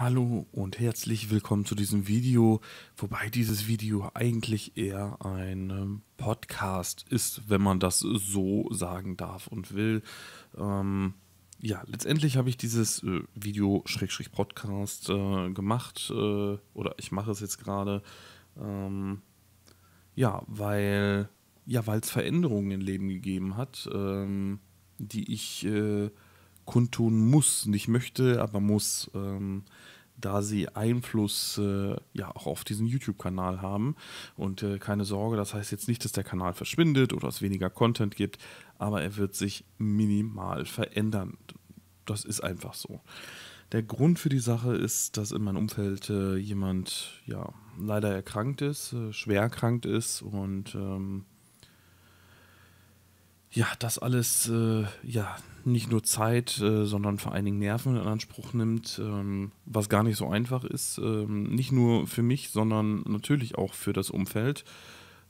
Hallo und herzlich willkommen zu diesem Video, wobei dieses Video eigentlich eher ein ähm, Podcast ist, wenn man das so sagen darf und will. Ähm, ja, letztendlich habe ich dieses äh, Video-Podcast äh, gemacht äh, oder ich mache es jetzt gerade, ähm, ja, weil ja, es Veränderungen im Leben gegeben hat, ähm, die ich äh, kundtun muss, nicht möchte, aber muss, ähm, da sie Einfluss äh, ja auch auf diesen YouTube-Kanal haben. Und äh, keine Sorge, das heißt jetzt nicht, dass der Kanal verschwindet oder es weniger Content gibt, aber er wird sich minimal verändern. Das ist einfach so. Der Grund für die Sache ist, dass in meinem Umfeld äh, jemand ja leider erkrankt ist, äh, schwer erkrankt ist und ähm, ja, das alles äh, ja nicht nur Zeit, äh, sondern vor allen Dingen Nerven in Anspruch nimmt, ähm, was gar nicht so einfach ist. Ähm, nicht nur für mich, sondern natürlich auch für das Umfeld,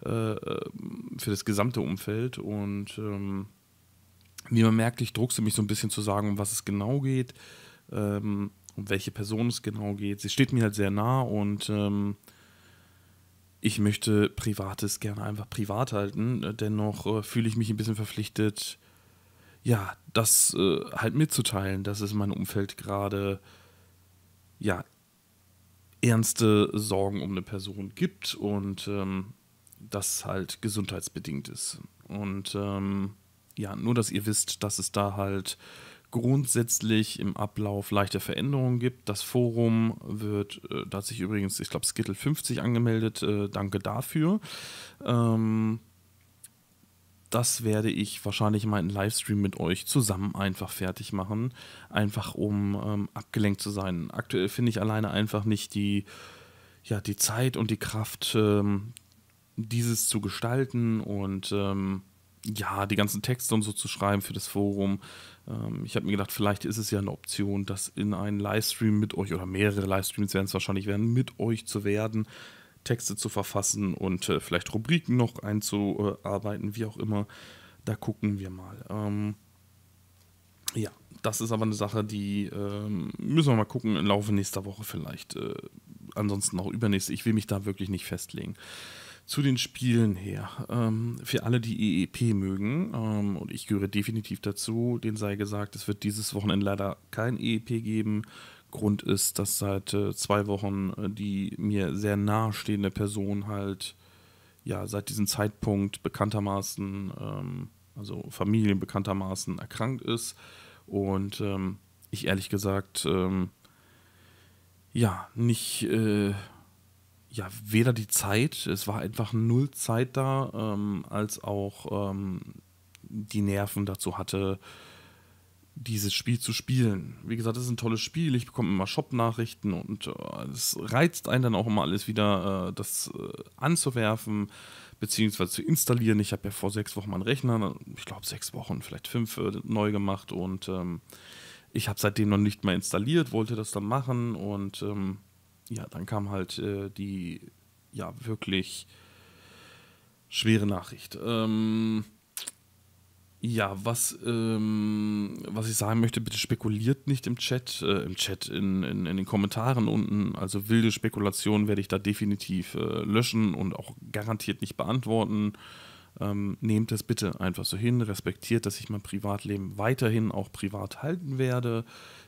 äh, äh für das gesamte Umfeld. Und ähm, wie man merkt, ich druckse mich so ein bisschen zu sagen, um was es genau geht, ähm, um welche Person es genau geht. Sie steht mir halt sehr nah und ähm, ich möchte Privates gerne einfach privat halten. Äh, dennoch äh, fühle ich mich ein bisschen verpflichtet, ja, das äh, halt mitzuteilen, dass es mein Umfeld gerade, ja, ernste Sorgen um eine Person gibt und ähm, das halt gesundheitsbedingt ist. Und ähm, ja, nur dass ihr wisst, dass es da halt grundsätzlich im Ablauf leichte Veränderungen gibt. Das Forum wird, äh, da hat sich übrigens, ich glaube, Skittle 50 angemeldet. Äh, danke dafür. Ähm, das werde ich wahrscheinlich mal in Livestream mit euch zusammen einfach fertig machen. Einfach um ähm, abgelenkt zu sein. Aktuell finde ich alleine einfach nicht die, ja, die Zeit und die Kraft, ähm, dieses zu gestalten und ähm, ja, die ganzen Texte und so zu schreiben für das Forum. Ähm, ich habe mir gedacht, vielleicht ist es ja eine Option, das in einen Livestream mit euch oder mehrere Livestreams werden es wahrscheinlich werden, mit euch zu werden, Texte zu verfassen und äh, vielleicht Rubriken noch einzuarbeiten, wie auch immer. Da gucken wir mal. Ähm, ja, das ist aber eine Sache, die ähm, müssen wir mal gucken, im Laufe nächster Woche vielleicht. Äh, ansonsten auch übernächste. Ich will mich da wirklich nicht festlegen zu den Spielen her. Ähm, für alle, die EEP mögen, ähm, und ich gehöre definitiv dazu, denen sei gesagt, es wird dieses Wochenende leider kein EEP geben. Grund ist, dass seit äh, zwei Wochen äh, die mir sehr nahestehende Person halt, ja, seit diesem Zeitpunkt bekanntermaßen, ähm, also Familien bekanntermaßen erkrankt ist. Und ähm, ich ehrlich gesagt, ähm, ja, nicht. Äh, ja, weder die Zeit, es war einfach null Zeit da, ähm, als auch ähm, die Nerven dazu hatte, dieses Spiel zu spielen. Wie gesagt, es ist ein tolles Spiel, ich bekomme immer Shop-Nachrichten und äh, es äh, reizt einen dann auch immer alles wieder, äh, das äh, anzuwerfen beziehungsweise zu installieren. Ich habe ja vor sechs Wochen meinen Rechner, ich glaube sechs Wochen, vielleicht fünf äh, neu gemacht und ähm, ich habe seitdem noch nicht mal installiert, wollte das dann machen und ähm, ja, dann kam halt äh, die ja wirklich schwere Nachricht. Ähm, ja, was, ähm, was ich sagen möchte, bitte spekuliert nicht im Chat, äh, im Chat, in, in, in, den Kommentaren unten. Also wilde Spekulationen werde ich da definitiv äh, löschen und auch garantiert nicht beantworten ähm, nehmt es bitte einfach so hin, respektiert, dass ich mein Privatleben weiterhin auch privat halten werde.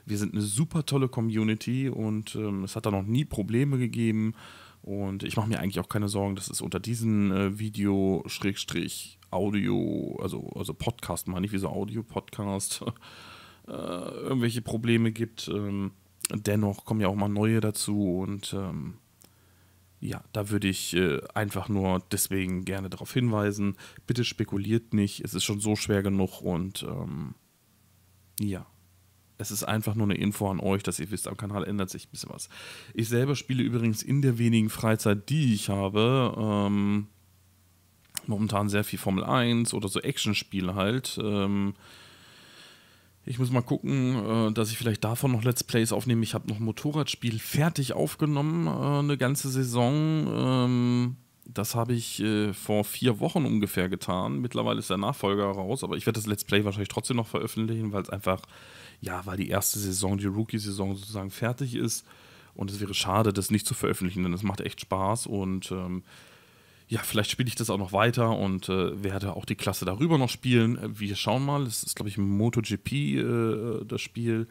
Wir sind eine super tolle Community und ähm, es hat da noch nie Probleme gegeben. Und ich mache mir eigentlich auch keine Sorgen, dass es unter diesem äh, Video, Schrägstrich, Audio, also, also Podcast meine ich, wie so Audio-Podcast, äh, irgendwelche Probleme gibt. Ähm, dennoch kommen ja auch mal neue dazu und ähm, ja, da würde ich äh, einfach nur deswegen gerne darauf hinweisen. Bitte spekuliert nicht, es ist schon so schwer genug und ähm, ja. Es ist einfach nur eine Info an euch, dass ihr wisst, am Kanal ändert sich ein bisschen was. Ich selber spiele übrigens in der wenigen Freizeit, die ich habe, ähm, momentan sehr viel Formel 1 oder so Actionspiele halt. Ähm, ich muss mal gucken, äh, dass ich vielleicht davon noch Let's Plays aufnehme. Ich habe noch ein Motorradspiel fertig aufgenommen, äh, eine ganze Saison. Ähm, das habe ich äh, vor vier Wochen ungefähr getan. Mittlerweile ist der Nachfolger raus, aber ich werde das Let's Play wahrscheinlich trotzdem noch veröffentlichen, weil es einfach, ja, weil die erste Saison, die Rookie-Saison sozusagen fertig ist. Und es wäre schade, das nicht zu veröffentlichen, denn es macht echt Spaß und ähm, ja, vielleicht spiele ich das auch noch weiter und äh, werde auch die Klasse darüber noch spielen. Äh, wir schauen mal. Es ist, glaube ich, MotoGP äh, das Spiel.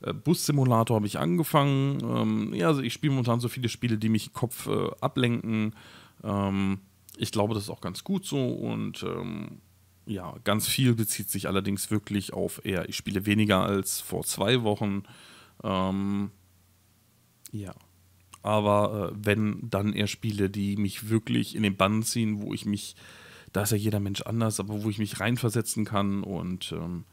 Äh, Bus-Simulator habe ich angefangen. Ähm, ja, also ich spiele momentan so viele Spiele, die mich Kopf äh, ablenken. Ähm, ich glaube, das ist auch ganz gut so und ähm, ja, ganz viel bezieht sich allerdings wirklich auf eher, ich spiele weniger als vor zwei Wochen. Ähm, ja. Aber äh, wenn, dann eher Spiele, die mich wirklich in den Bann ziehen, wo ich mich, da ist ja jeder Mensch anders, aber wo ich mich reinversetzen kann und ähm,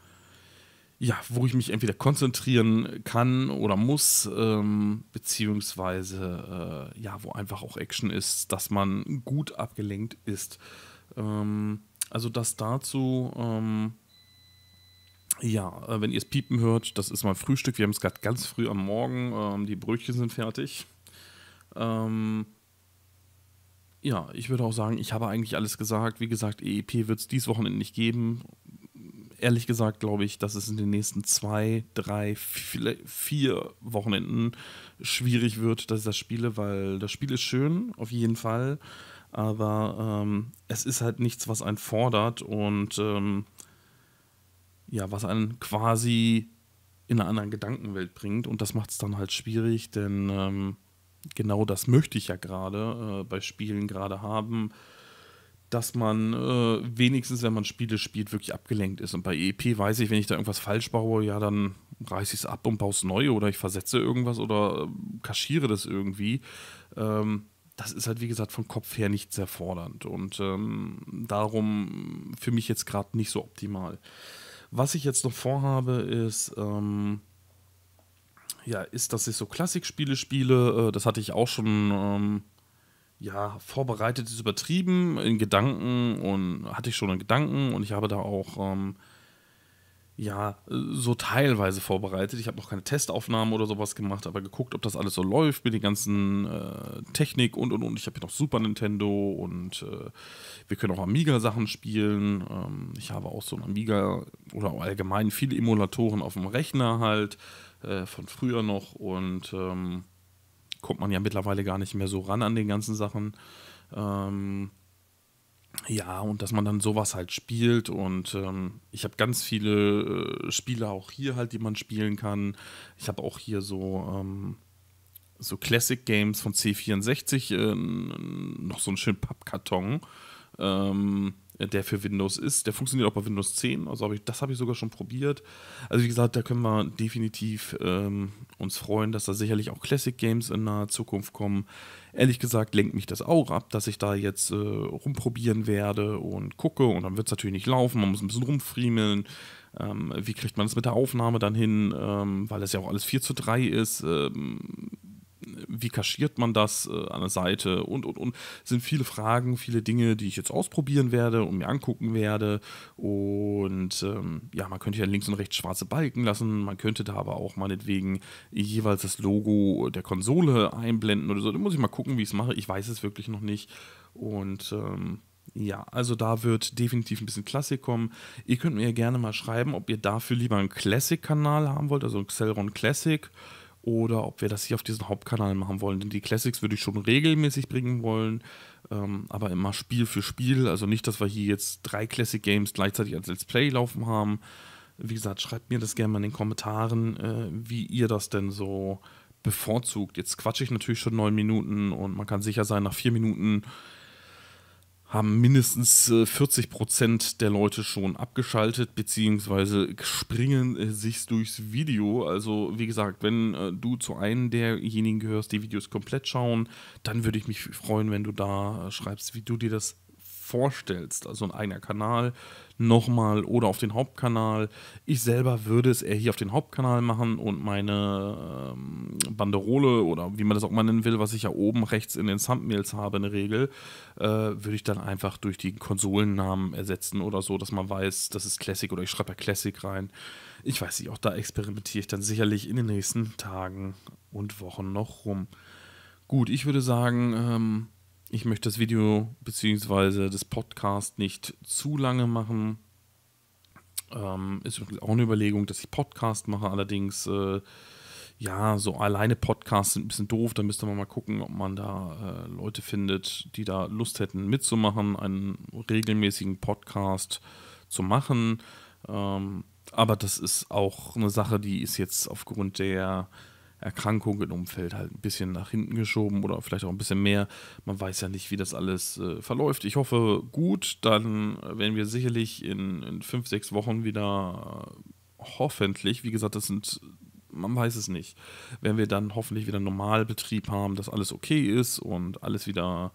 ja, wo ich mich entweder konzentrieren kann oder muss, ähm, beziehungsweise äh, ja, wo einfach auch Action ist, dass man gut abgelenkt ist. Ähm, also das dazu, ähm, ja, äh, wenn ihr es piepen hört, das ist mein Frühstück. Wir haben es gerade ganz früh am Morgen, ähm, die Brötchen sind fertig. Ähm, ja, ich würde auch sagen, ich habe eigentlich alles gesagt. Wie gesagt, EEP wird es dieses Wochenende nicht geben. Ehrlich gesagt glaube ich, dass es in den nächsten zwei, drei, vier Wochenenden schwierig wird, dass ich das spiele, weil das Spiel ist schön, auf jeden Fall. Aber ähm, es ist halt nichts, was einen fordert und ähm, ja, was einen quasi in einer anderen Gedankenwelt bringt. Und das macht es dann halt schwierig, denn ähm, genau das möchte ich ja gerade äh, bei Spielen gerade haben, dass man äh, wenigstens, wenn man Spiele spielt, wirklich abgelenkt ist. Und bei EP weiß ich, wenn ich da irgendwas falsch baue, ja, dann reiße ich es ab und baue es neu oder ich versetze irgendwas oder äh, kaschiere das irgendwie. Ähm, das ist halt, wie gesagt, vom Kopf her nicht sehr fordernd und ähm, darum für mich jetzt gerade nicht so optimal. Was ich jetzt noch vorhabe, ist, ähm, ja, ist, dass ich so Klassikspiele spiele. Äh, das hatte ich auch schon ähm, ja, vorbereitet, ist übertrieben in Gedanken und hatte ich schon in Gedanken und ich habe da auch ähm, ja äh, so teilweise vorbereitet. Ich habe noch keine Testaufnahmen oder sowas gemacht, aber geguckt, ob das alles so läuft mit den ganzen äh, Technik und und und. Ich habe hier noch Super Nintendo und äh, wir können auch Amiga-Sachen spielen. Ähm, ich habe auch so ein Amiga oder allgemein viele Emulatoren auf dem Rechner halt äh, von früher noch und ähm, kommt man ja mittlerweile gar nicht mehr so ran an den ganzen Sachen. Ähm, ja, und dass man dann sowas halt spielt. Und ähm, ich habe ganz viele äh, Spiele auch hier halt, die man spielen kann. Ich habe auch hier so, ähm, so Classic Games von C64, äh, noch so einen schönen Pappkarton. Ähm, der für Windows ist. Der funktioniert auch bei Windows 10, also hab ich, das habe ich sogar schon probiert. Also wie gesagt, da können wir definitiv ähm, uns freuen, dass da sicherlich auch Classic Games in naher Zukunft kommen. Ehrlich gesagt lenkt mich das auch ab, dass ich da jetzt äh, rumprobieren werde und gucke und dann wird es natürlich nicht laufen, man muss ein bisschen rumfriemeln. Ähm, wie kriegt man das mit der Aufnahme dann hin, ähm, weil es ja auch alles 4 zu 3 ist. Ähm, wie kaschiert man das äh, an der Seite und, und, und. Sind viele Fragen, viele Dinge, die ich jetzt ausprobieren werde und mir angucken werde. Und ähm, ja, man könnte ja links und rechts schwarze Balken lassen. Man könnte da aber auch meinetwegen jeweils das Logo der Konsole einblenden oder so. Da muss ich mal gucken, wie ich es mache. Ich weiß es wirklich noch nicht. Und ähm, ja, also da wird definitiv ein bisschen Klassik kommen. Ihr könnt mir ja gerne mal schreiben, ob ihr dafür lieber einen Classic-Kanal haben wollt, also einen Xelron Classic oder ob wir das hier auf diesem Hauptkanal machen wollen. Denn die Classics würde ich schon regelmäßig bringen wollen, ähm, aber immer Spiel für Spiel. Also nicht, dass wir hier jetzt drei Classic Games gleichzeitig als Let's Play laufen haben. Wie gesagt, schreibt mir das gerne mal in den Kommentaren, äh, wie ihr das denn so bevorzugt. Jetzt quatsche ich natürlich schon neun Minuten und man kann sicher sein, nach vier Minuten haben mindestens 40 äh, der Leute schon abgeschaltet, beziehungsweise springen äh, sich durchs Video. Also, wie gesagt, wenn äh, du zu einem derjenigen gehörst, die Videos komplett schauen, dann würde ich mich freuen, wenn du da schreibst, wie du dir das vorstellst. Also ein eigener Kanal, nochmal oder auf den Hauptkanal. Ich selber würde es eher hier auf den Hauptkanal machen und meine ähm, Banderole oder wie man das auch mal nennen will, was ich ja oben rechts in den Thumbnails habe in der Regel, äh, würde ich dann einfach durch die Konsolennamen ersetzen oder so, dass man weiß, das ist Classic oder ich schreibe ja Classic rein. Ich weiß nicht, auch da experimentiere ich dann sicherlich in den nächsten Tagen und Wochen noch rum. Gut, ich würde sagen, ähm, ich möchte das Video bzw. das Podcast nicht zu lange machen. Ähm, ist auch eine Überlegung, dass ich Podcast mache, allerdings äh, ja, so alleine Podcasts sind ein bisschen doof. Da müsste man mal gucken, ob man da äh, Leute findet, die da Lust hätten mitzumachen, einen regelmäßigen Podcast zu machen. Ähm, aber das ist auch eine Sache, die ist jetzt aufgrund der Erkrankung im Umfeld halt ein bisschen nach hinten geschoben oder vielleicht auch ein bisschen mehr. Man weiß ja nicht, wie das alles äh, verläuft. Ich hoffe gut, dann äh, werden wir sicherlich in, in fünf, sechs Wochen wieder äh, hoffentlich, wie gesagt, das sind man weiß es nicht. werden wir dann hoffentlich wieder Normalbetrieb haben, dass alles okay ist und alles wieder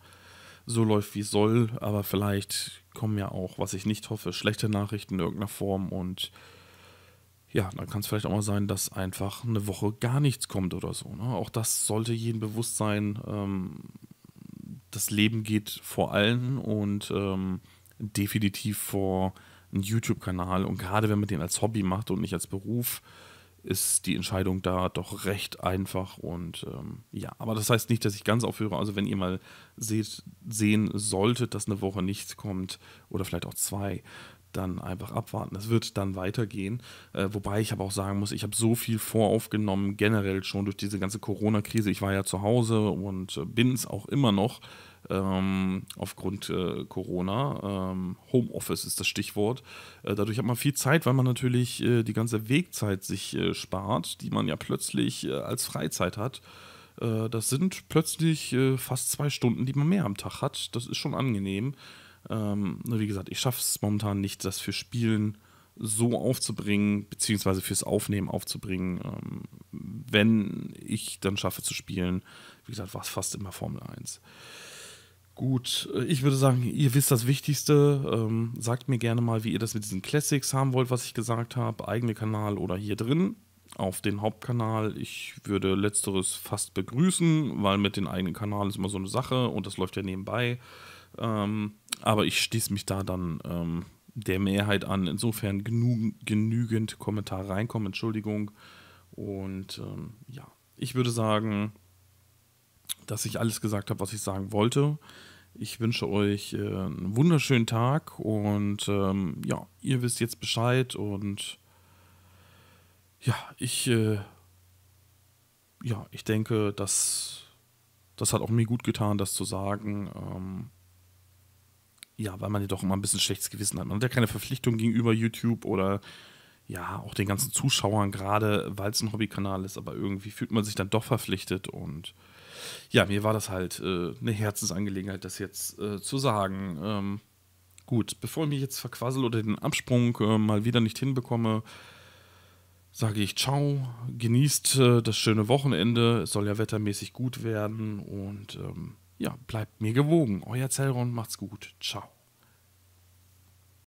so läuft, wie es soll, aber vielleicht kommen ja auch, was ich nicht hoffe, schlechte Nachrichten in irgendeiner Form und ja, dann kann es vielleicht auch mal sein, dass einfach eine Woche gar nichts kommt oder so. Ne? Auch das sollte jedem bewusst sein. Ähm, das Leben geht vor allen und ähm, definitiv vor einen YouTube-Kanal. Und gerade wenn man den als Hobby macht und nicht als Beruf, ist die Entscheidung da doch recht einfach. Und ähm, ja, aber das heißt nicht, dass ich ganz aufhöre. Also wenn ihr mal seht, sehen solltet, dass eine Woche nichts kommt oder vielleicht auch zwei, dann einfach abwarten. Es wird dann weitergehen. Äh, wobei ich aber auch sagen muss, ich habe so viel voraufgenommen, generell schon durch diese ganze Corona-Krise. Ich war ja zu Hause und äh, bin es auch immer noch ähm, aufgrund äh, Corona. Ähm, Homeoffice ist das Stichwort. Äh, dadurch hat man viel Zeit, weil man natürlich äh, die ganze Wegzeit sich äh, spart, die man ja plötzlich als Freizeit hat. das sind plötzlich fast zwei Stunden, die man mehr am Tag hat. Das ist schon angenehm. Ähm, nur wie gesagt, ich schaffe es momentan nicht, das für Spielen so aufzubringen, beziehungsweise fürs Aufnehmen aufzubringen, ähm, wenn ich dann schaffe zu spielen. Wie gesagt, war es fast immer Formel 1. Gut, äh, ich würde sagen, ihr wisst das Wichtigste. Ähm, sagt mir gerne mal, wie ihr das mit diesen Classics haben wollt, was ich gesagt habe. Eigene Kanal oder hier drin auf den Hauptkanal. Ich würde letzteres fast begrüßen, weil mit dem eigenen Kanal ist immer so eine Sache und das läuft ja nebenbei. Ähm, aber ich stieß mich da dann ähm, der Mehrheit an. Insofern genü genügend Kommentare reinkommen, Entschuldigung. Und ähm, ja, ich würde sagen, dass ich alles gesagt habe, was ich sagen wollte. Ich wünsche euch äh, einen wunderschönen Tag und ähm, ja, ihr wisst jetzt Bescheid und ja, ich, äh, ja, ich denke, dass das hat auch mir gut getan, das zu sagen. Ähm, ja, weil man ja doch immer ein bisschen schlechtes Gewissen hat. Man hat ja keine Verpflichtung gegenüber YouTube oder ja, auch den ganzen Zuschauern, gerade weil es ein Hobbykanal ist, aber irgendwie fühlt man sich dann doch verpflichtet und ja, mir war das halt äh, eine Herzensangelegenheit, das jetzt äh, zu sagen. Ähm, gut, bevor ich mich jetzt verquassel oder den Absprung äh, mal wieder nicht hinbekomme, sage ich ciao, genießt äh, das schöne Wochenende, es soll ja wettermäßig gut werden und ähm, ja, bleibt mir gewogen. Euer Zellron, macht's gut. Ciao.